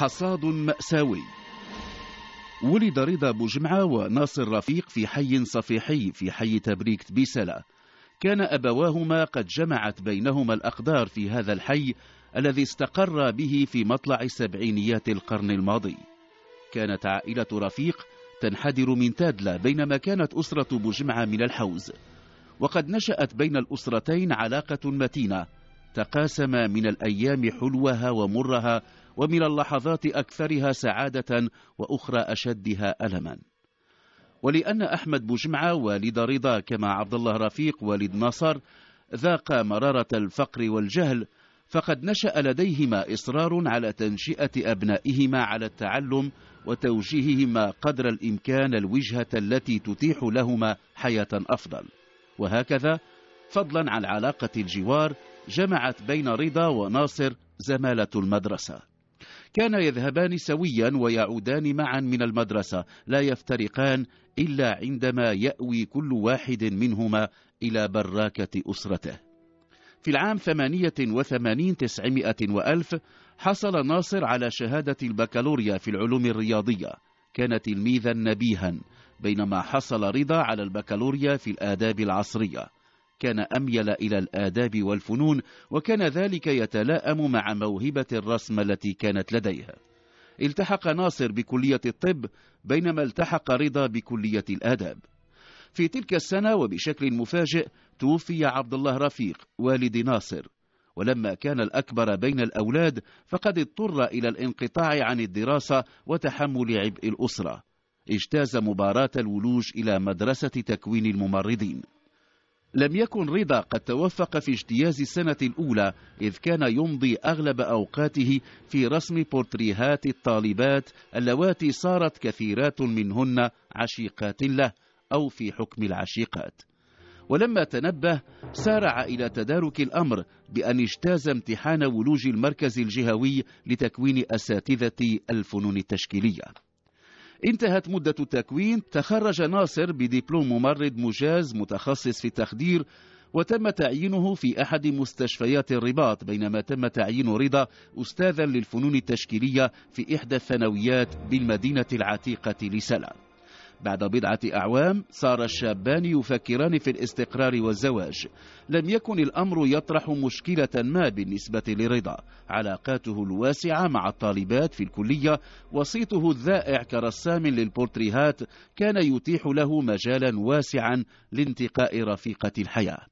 حصاد مأساوي ولد رضا بوجمعة وناصر رفيق في حي صفيحي في حي تبريك بسلا كان أبواهما قد جمعت بينهما الأقدار في هذا الحي الذي استقر به في مطلع سبعينيات القرن الماضي كانت عائلة رفيق تنحدر من تادلة بينما كانت أسرة بوجمعة من الحوز وقد نشأت بين الأسرتين علاقة متينة تقاسما من الأيام حلوها ومرها ومن اللحظات أكثرها سعادة وأخرى أشدها ألما ولأن أحمد بوجمعة والد رضا كما عبد الله رفيق والد نصر ذاق مرارة الفقر والجهل فقد نشأ لديهما إصرار على تنشئة أبنائهما على التعلم وتوجيههما قدر الإمكان الوجهة التي تتيح لهما حياة أفضل وهكذا فضلا عن علاقة الجوار جمعت بين رضا وناصر زمالة المدرسة كان يذهبان سويا ويعودان معا من المدرسة لا يفترقان إلا عندما يأوي كل واحد منهما إلى براكة أسرته في العام 88 تسعمائة وألف حصل ناصر على شهادة البكالوريا في العلوم الرياضية كان تلميذا نبيها بينما حصل رضا على البكالوريا في الآداب العصرية كان أميل إلى الآداب والفنون وكان ذلك يتلاءم مع موهبة الرسم التي كانت لديها التحق ناصر بكلية الطب بينما التحق رضا بكلية الآداب في تلك السنة وبشكل مفاجئ توفي عبد الله رفيق والد ناصر ولما كان الأكبر بين الأولاد فقد اضطر إلى الانقطاع عن الدراسة وتحمل عبء الأسرة اجتاز مباراة الولوج إلى مدرسة تكوين الممرضين لم يكن رضا قد توفق في اجتياز السنة الأولى إذ كان يمضي أغلب أوقاته في رسم بورتريهات الطالبات اللواتي صارت كثيرات منهن عشيقات له أو في حكم العشيقات ولما تنبه سارع إلى تدارك الأمر بأن اجتاز امتحان ولوج المركز الجهوي لتكوين أساتذة الفنون التشكيلية انتهت مدة التكوين تخرج ناصر بدبلوم ممرض مجاز متخصص في التخدير وتم تعيينه في أحد مستشفيات الرباط بينما تم تعيين رضا أستاذا للفنون التشكيلية في إحدى الثانويات بالمدينة العتيقة لسلام بعد بضعة أعوام صار الشابان يفكران في الاستقرار والزواج لم يكن الأمر يطرح مشكلة ما بالنسبة لرضا علاقاته الواسعة مع الطالبات في الكلية وصيته الذائع كرسام للبورتريهات كان يتيح له مجالا واسعا لانتقاء رفيقة الحياة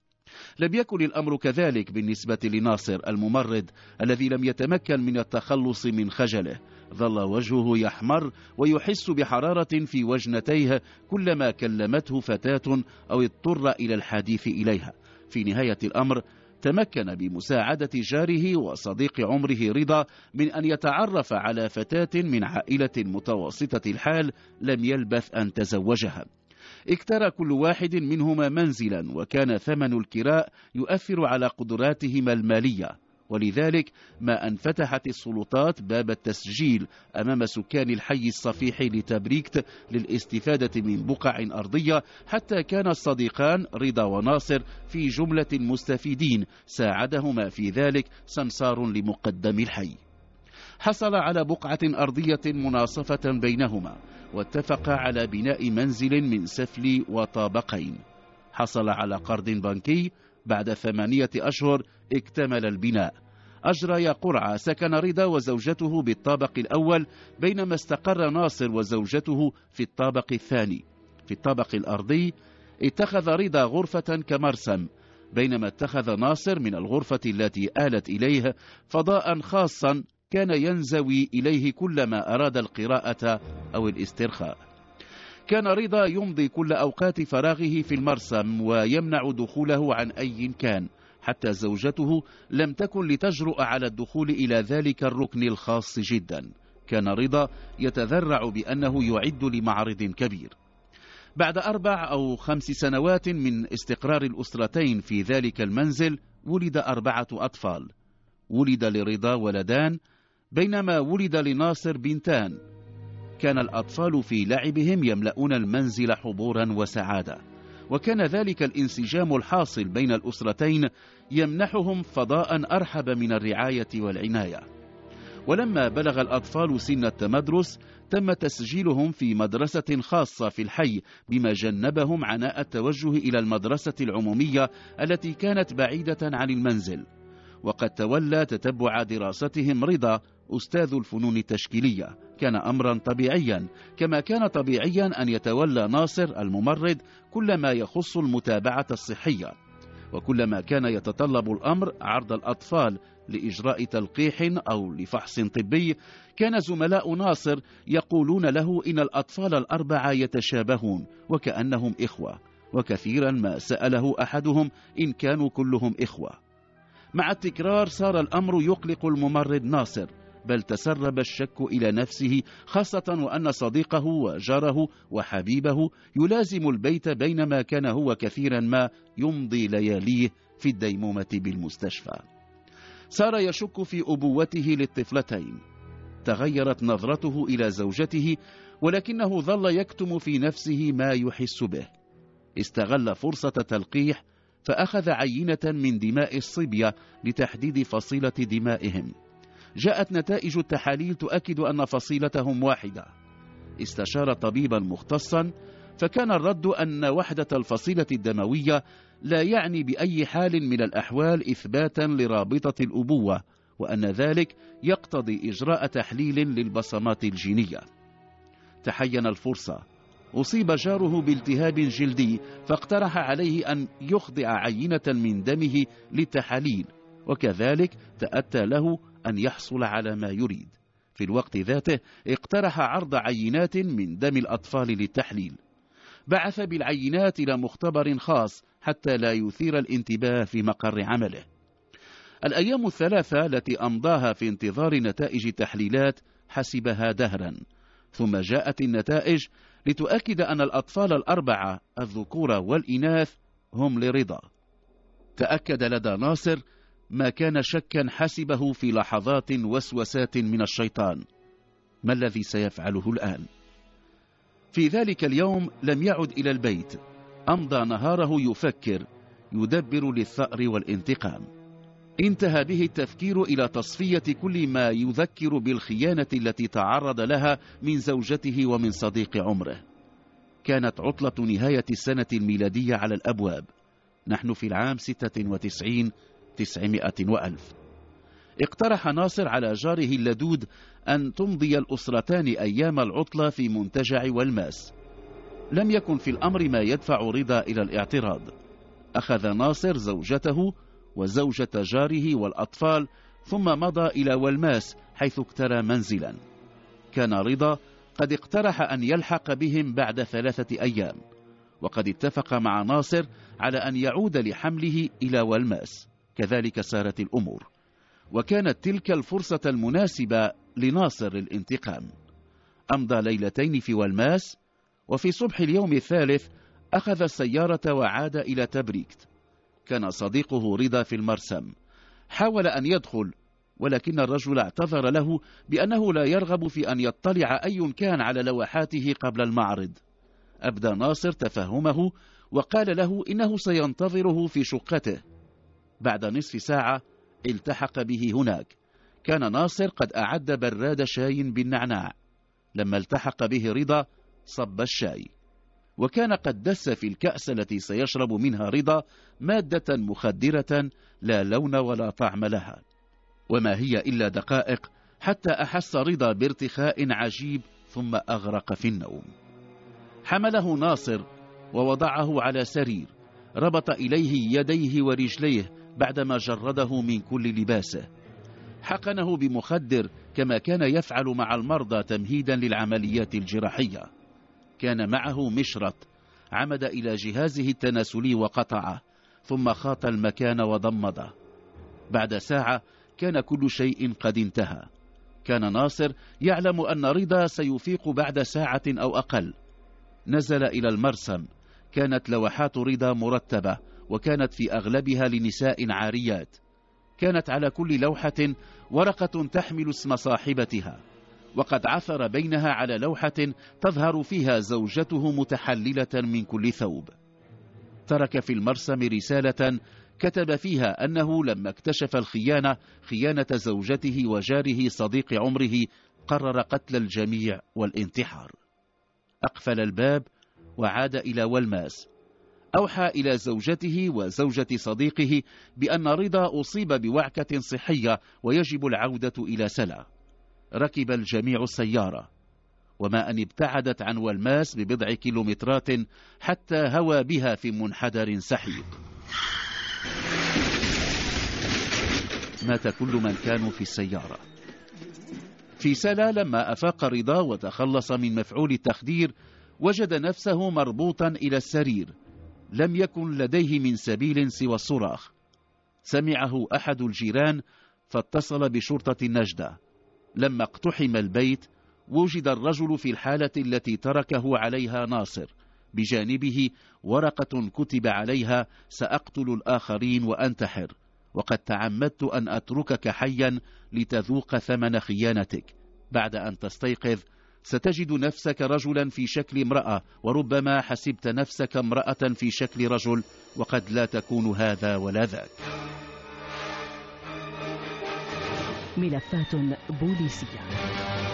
لم يكن الأمر كذلك بالنسبة لناصر الممرض الذي لم يتمكن من التخلص من خجله ظل وجهه يحمر ويحس بحرارة في وجنتيه كلما كلمته فتاة أو اضطر إلى الحديث إليها في نهاية الأمر تمكن بمساعدة جاره وصديق عمره رضا من أن يتعرف على فتاة من عائلة متوسطة الحال لم يلبث أن تزوجها اكترى كل واحد منهما منزلا وكان ثمن الكراء يؤثر على قدراتهما المالية ولذلك ما أن فتحت السلطات باب التسجيل أمام سكان الحي الصفيح لتبريكت للاستفادة من بقع أرضية حتى كان الصديقان رضا وناصر في جملة مستفيدين ساعدهما في ذلك سمسار لمقدم الحي حصل على بقعة أرضية مناصفة بينهما واتفق على بناء منزل من سفل وطابقين حصل على قرض بنكي بعد ثمانية أشهر اكتمل البناء أجرى يا قرعة سكن رضا وزوجته بالطابق الأول بينما استقر ناصر وزوجته في الطابق الثاني في الطابق الأرضي اتخذ رضا غرفة كمرسم بينما اتخذ ناصر من الغرفة التي آلت إليه فضاء خاصا كان ينزوي إليه كلما أراد القراءة أو الاسترخاء كان رضا يمضي كل أوقات فراغه في المرسم ويمنع دخوله عن أي كان حتى زوجته لم تكن لتجرؤ على الدخول إلى ذلك الركن الخاص جدا كان رضا يتذرع بأنه يعد لمعرض كبير بعد أربع أو خمس سنوات من استقرار الأسرتين في ذلك المنزل ولد أربعة أطفال ولد لرضا ولدان بينما ولد لناصر بنتان كان الأطفال في لعبهم يملؤون المنزل حضورا وسعادة وكان ذلك الانسجام الحاصل بين الأسرتين يمنحهم فضاء أرحب من الرعاية والعناية ولما بلغ الأطفال سن التمدرس تم تسجيلهم في مدرسة خاصة في الحي بما جنبهم عناء التوجه إلى المدرسة العمومية التي كانت بعيدة عن المنزل وقد تولى تتبع دراستهم رضا أستاذ الفنون التشكيلية كان أمرا طبيعيا كما كان طبيعيا أن يتولى ناصر الممرض كل ما يخص المتابعة الصحية وكلما كان يتطلب الأمر عرض الأطفال لإجراء تلقيح أو لفحص طبي كان زملاء ناصر يقولون له إن الأطفال الأربعة يتشابهون وكأنهم إخوة وكثيرا ما سأله أحدهم إن كانوا كلهم إخوة مع التكرار صار الأمر يقلق الممرض ناصر بل تسرب الشك إلى نفسه خاصة وأن صديقه وجاره وحبيبه يلازم البيت بينما كان هو كثيرا ما يمضي لياليه في الديمومة بالمستشفى صار يشك في أبوته للطفلتين تغيرت نظرته إلى زوجته ولكنه ظل يكتم في نفسه ما يحس به استغل فرصة تلقيح فأخذ عينة من دماء الصبية لتحديد فصيلة دمائهم جاءت نتائج التحاليل تؤكد أن فصيلتهم واحدة استشار طبيبا مختصا فكان الرد أن وحدة الفصيلة الدموية لا يعني بأي حال من الأحوال إثباتا لرابطة الأبوة وأن ذلك يقتضي إجراء تحليل للبصمات الجينية تحين الفرصة أصيب جاره بالتهاب جلدي فاقترح عليه أن يخضع عينة من دمه للتحاليل وكذلك تأتى له أن يحصل على ما يريد في الوقت ذاته اقترح عرض عينات من دم الأطفال للتحليل بعث بالعينات إلى مختبر خاص حتى لا يثير الانتباه في مقر عمله الأيام الثلاثة التي أمضاها في انتظار نتائج التحليلات حسبها دهرا ثم جاءت النتائج لتؤكد أن الأطفال الأربعة الذكور والإناث هم لرضا تأكد لدى ناصر ما كان شكا حسبه في لحظات وسوسات من الشيطان ما الذي سيفعله الآن؟ في ذلك اليوم لم يعد إلى البيت أمضى نهاره يفكر يدبر للثأر والانتقام انتهى به التفكير إلى تصفية كل ما يذكر بالخيانة التي تعرض لها من زوجته ومن صديق عمره كانت عطلة نهاية السنة الميلادية على الأبواب نحن في العام 96 تسعمائة وألف اقترح ناصر على جاره اللدود أن تمضي الأسرتان أيام العطلة في منتجع والماس لم يكن في الأمر ما يدفع رضا إلى الاعتراض أخذ ناصر زوجته وزوجة جاره والأطفال ثم مضى إلى والماس حيث اكترى منزلا كان رضا قد اقترح أن يلحق بهم بعد ثلاثة أيام وقد اتفق مع ناصر على أن يعود لحمله إلى والماس كذلك سارت الأمور وكانت تلك الفرصة المناسبة لناصر للانتقام أمضى ليلتين في والماس وفي صبح اليوم الثالث أخذ السيارة وعاد إلى تبريكت كان صديقه رضا في المرسم حاول أن يدخل ولكن الرجل اعتذر له بأنه لا يرغب في أن يطلع أي كان على لوحاته قبل المعرض أبدى ناصر تفهمه وقال له إنه سينتظره في شقته بعد نصف ساعة التحق به هناك كان ناصر قد أعد براد شاي بالنعناع لما التحق به رضا صب الشاي وكان قد دس في الكأس التي سيشرب منها رضا مادة مخدرة لا لون ولا طعم لها وما هي إلا دقائق حتى أحس رضا بارتخاء عجيب ثم أغرق في النوم حمله ناصر ووضعه على سرير ربط إليه يديه ورجليه بعدما جرده من كل لباسه حقنه بمخدر كما كان يفعل مع المرضى تمهيدا للعمليات الجراحية كان معه مشرط عمد إلى جهازه التناسلي وقطعه ثم خاط المكان وضمده بعد ساعة كان كل شيء قد انتهى كان ناصر يعلم أن رضا سيفيق بعد ساعة أو أقل نزل إلى المرسم كانت لوحات رضا مرتبة وكانت في أغلبها لنساء عاريات كانت على كل لوحة ورقة تحمل اسم صاحبتها وقد عثر بينها على لوحة تظهر فيها زوجته متحللة من كل ثوب ترك في المرسم رسالة كتب فيها أنه لما اكتشف الخيانة خيانة زوجته وجاره صديق عمره قرر قتل الجميع والانتحار أقفل الباب وعاد إلى والماس أوحى إلى زوجته وزوجة صديقه بأن رضا أصيب بوعكة صحية ويجب العودة إلى سلا ركب الجميع السيارة وما أن ابتعدت عن والماس ببضع كيلومترات حتى هوى بها في منحدر سحيق مات كل من كانوا في السيارة في سلا لما أفاق رضا وتخلص من مفعول التخدير وجد نفسه مربوطا إلى السرير لم يكن لديه من سبيل سوى الصراخ سمعه أحد الجيران فاتصل بشرطة النجدة لما اقتحم البيت وجد الرجل في الحالة التي تركه عليها ناصر بجانبه ورقة كتب عليها سأقتل الآخرين وأنتحر وقد تعمدت أن أتركك حيا لتذوق ثمن خيانتك بعد أن تستيقظ ستجد نفسك رجلا في شكل امرأة وربما حسبت نفسك امرأة في شكل رجل وقد لا تكون هذا ولا ذاك ملفات بوليسيه